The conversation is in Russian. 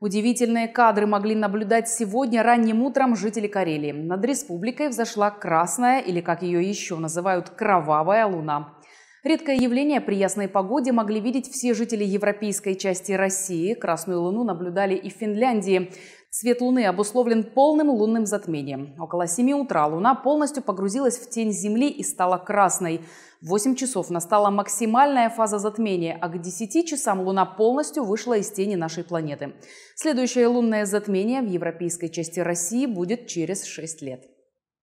Удивительные кадры могли наблюдать сегодня ранним утром жители Карелии. Над республикой взошла красная, или как ее еще называют, кровавая луна. Редкое явление при ясной погоде могли видеть все жители европейской части России. Красную луну наблюдали и в Финляндии. Цвет Луны обусловлен полным лунным затмением. Около 7 утра Луна полностью погрузилась в тень Земли и стала красной. В 8 часов настала максимальная фаза затмения, а к 10 часам Луна полностью вышла из тени нашей планеты. Следующее лунное затмение в европейской части России будет через 6 лет.